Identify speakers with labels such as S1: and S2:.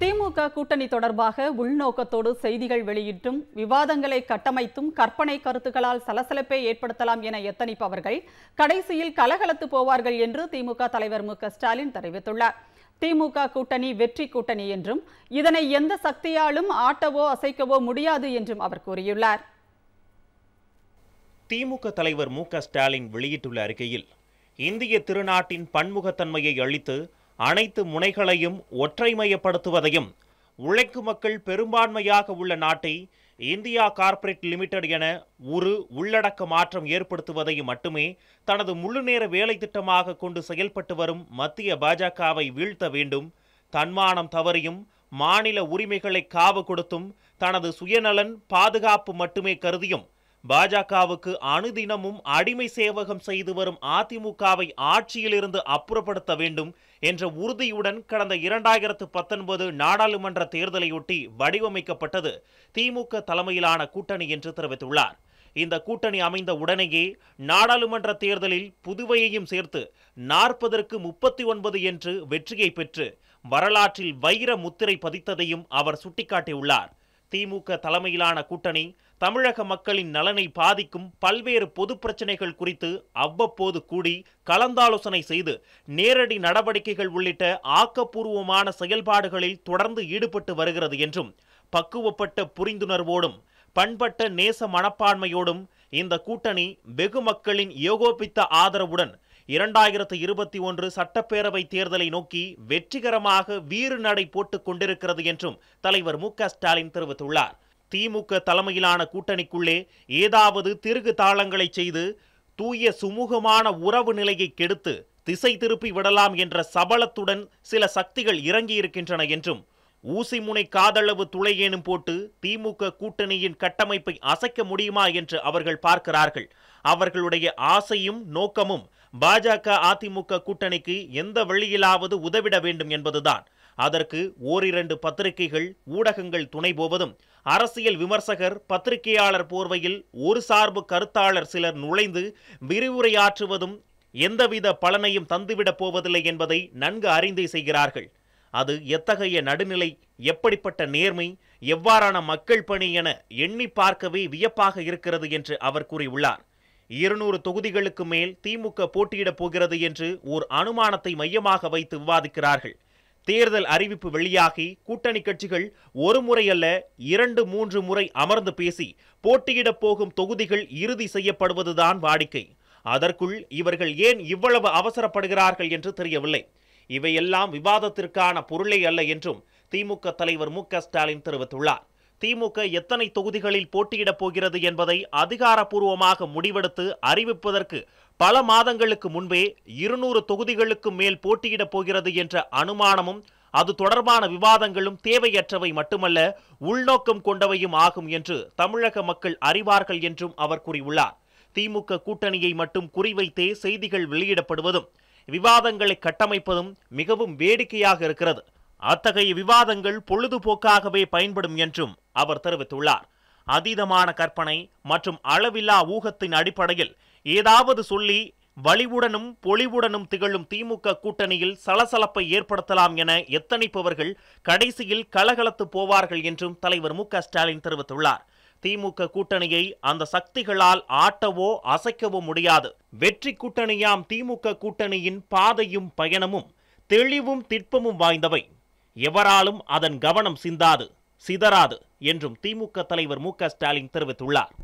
S1: திமுக கூட்டணி தொடர்பாக உள்நோக்கத்தோடு செய்திகள் வெளியிட்டும் விவாதங்களை கட்டமைத்தும் கற்பனை கருத்துக்களால் சலசலப்பை ஏற்படுத்தலாம் என எத்தனிப்பவர்கள் கடைசியில் கலகலத்து போவார்கள் என்று திமுக தலைவர் மு ஸ்டாலின் தெரிவித்துள்ளார் திமுக கூட்டணி வெற்றி கூட்டணி என்றும் இதனை எந்த சக்தியாலும் ஆட்டவோ அசைக்கவோ முடியாது என்றும் அவர் கூறியுள்ளார் திமுக தலைவர் மு ஸ்டாலின் வெளியிட்டுள்ள அறிக்கையில் இந்திய திருநாட்டின் பன்முகத்தன்மையை அளித்து அனைத்து முனைகளையும் ஒற்றைமயப்படுத்துவதையும் உழைக்கும் மக்கள் பெரும்பான்மையாக உள்ள நாட்டை இந்தியா கார்ப்பரேட் லிமிடெட் என ஒரு உள்ளடக்க மாற்றம் ஏற்படுத்துவதையும் மட்டுமே தனது முழுநேர வேலை திட்டமாக கொண்டு செயல்பட்டு வரும் மத்திய பாஜகவை வீழ்த்த வேண்டும் தன்மானம் தவறியும் மாநில உரிமைகளை காவு கொடுத்தும் தனது சுயநலன் பாதுகாப்பு மட்டுமே கருதியும் பாஜகவுக்கு அணுதினமும் அடிமை சேவகம் செய்து வரும் அதிமுகவை ஆட்சியிலிருந்து அப்புறப்படுத்த வேண்டும் என்ற உறுதியுடன் கடந்த இரண்டாயிரத்து பத்தொன்பது நாடாளுமன்ற தேர்தலையொட்டி வடிவமைக்கப்பட்டது திமுக தலைமையிலான கூட்டணி என்று தெரிவித்துள்ளார் இந்த கூட்டணி அமைந்த உடனேயே நாடாளுமன்ற தேர்தலில் புதுவையையும் சேர்த்து நாற்பதற்கு முப்பத்தி ஒன்பது என்று வெற்றியை பெற்று வரலாற்றில் வைர முத்திரை பதித்ததையும் அவர் சுட்டிக்காட்டியுள்ளார் திமுக தலைமையிலான கூட்டணி தமிழக மக்களின் நலனை பாதிக்கும் பல்வேறு பொது பிரச்சனைகள் குறித்து அவ்வப்போது கூடி கலந்தாலோசனை செய்து நேரடி நடவடிக்கைகள் உள்ளிட்ட ஆக்கப்பூர்வமான செயல்பாடுகளில் தொடர்ந்து ஈடுபட்டு வருகிறது என்றும் பக்குவப்பட்ட புரிந்துணர்வோடும் பண்பட்ட நேச மனப்பான்மையோடும் இந்த கூட்டணி வெகு மக்களின் ஏகோபித்த ஆதரவுடன் இரண்டாயிரத்து இருபத்தி ஒன்று சட்டப்பேரவை தேர்தலை நோக்கி வெற்றிகரமாக வீறு நடை போட்டுக் கொண்டிருக்கிறது என்றும் தலைவர் மு ஸ்டாலின் தெரிவித்துள்ளார் திமுக தலைமையிலான கூட்டணிக்குள்ளே ஏதாவது திருகு தாளங்களை செய்து தூய சுமூகமான உறவு நிலையை கெடுத்து திசை திருப்பி விடலாம் என்ற சபலத்துடன் சில சக்திகள் இறங்கியிருக்கின்றன என்றும் ஊசிமுனை காதளவு துளையேனும் போட்டு திமுக கூட்டணியின் கட்டமைப்பை அசைக்க முடியுமா என்று அவர்கள் பார்க்கிறார்கள் அவர்களுடைய ஆசையும் நோக்கமும் பாஜக அதிமுக கூட்டணிக்கு எந்த வழியிலாவது உதவிட வேண்டும் என்பதுதான் அதற்கு ஓரிரண்டு பத்திரிகைகள் ஊடகங்கள் துணை போவதும் அரசியல் விமர்சகர் பத்திரிகையாளர் போர்வையில் ஒரு சார்பு கருத்தாளர் சிலர் நுழைந்து விரிவுரையாற்றுவதும் எந்தவித பலனையும் தந்துவிடப் போவதில்லை என்பதை நன்கு அறிந்தே செய்கிறார்கள் அது எத்தகைய நடுநிலை எப்படிப்பட்ட நேர்மை எவ்வாறான மக்கள் பணி என எண்ணி பார்க்கவே வியப்பாக இருக்கிறது என்று அவர் கூறியுள்ளார் இருநூறு தொகுதிகளுக்கு மேல் திமுக போட்டியிடப் போகிறது என்று ஓர் அனுமானத்தை மையமாக வைத்து விவாதிக்கிறார்கள் தேர்தல் அறிவிப்பு வெளியாகி கூட்டணி கட்சிகள் ஒரு முறை அல்ல இரண்டு மூன்று முறை அமர்ந்து பேசி போட்டியிடப் போகும் தொகுதிகள் இறுதி செய்யப்படுவதுதான் வாடிக்கை அதற்குள் இவர்கள் ஏன் இவ்வளவு அவசரப்படுகிறார்கள் என்று தெரியவில்லை இவையெல்லாம் விவாதத்திற்கான பொருளே அல்ல என்றும் திமுக தலைவர் மு ஸ்டாலின் தெரிவித்துள்ளார் திமுக எத்தனை தொகுதிகளில் போட்டியிடப் போகிறது என்பதை அதிகாரப்பூர்வமாக முடிவெடுத்து அறிவிப்பதற்கு பல மாதங்களுக்கு முன்பே இருநூறு தொகுதிகளுக்கு மேல் போட்டியிடப் போகிறது என்ற அனுமானமும் அது தொடர்பான விவாதங்களும் தேவையற்றவை மட்டுமல்ல உள்நோக்கம் கொண்டவையும் ஆகும் என்று தமிழக மக்கள் அறிவார்கள் என்றும் அவர் கூறியுள்ளார் திமுக கூட்டணியை மட்டும் குறிவைத்தே செய்திகள் வெளியிடப்படுவதும் விவாதங்களை கட்டமைப்பதும் மிகவும் வேடிக்கையாக இருக்கிறது அத்தகைய விவாதங்கள் பொழுதுபோக்காகவே பயன்படும் என்றும் அவர் தெரிவித்துள்ளார் அதீதமான கற்பனை மற்றும் அளவில்லா ஊகத்தின் அடிப்படையில் ஏதாவது சொல்லி வலிவுடனும் பொலிவுடனும் திகழும் திமுக கூட்டணியில் சலசலப்பை ஏற்படுத்தலாம் என எத்தனிப்பவர்கள் கடைசியில் கலகலத்து போவார்கள் என்றும் தலைவர் மு ஸ்டாலின் தெரிவித்துள்ளார் திமுக கூட்டணியை அந்த சக்திகளால் ஆட்டவோ அசைக்கவோ முடியாது வெற்றி கூட்டணியாம் திமுக கூட்டணியின் பாதையும் பயணமும் தெளிவும் திட்பமும் வாய்ந்தவை எவராலும் அதன் கவனம் சிந்தாது சிதறாது என்றும் திமுக தலைவர் மு ஸ்டாலின் தெரிவித்துள்ளார்